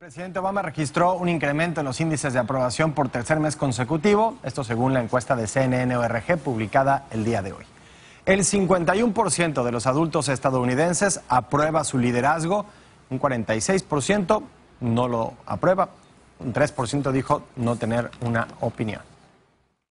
presidente Obama registró un incremento en los índices de aprobación por tercer mes consecutivo, esto según la encuesta de cnn publicada el día de hoy. El 51% de los adultos estadounidenses aprueba su liderazgo, un 46% no lo aprueba, un 3% dijo no tener una opinión.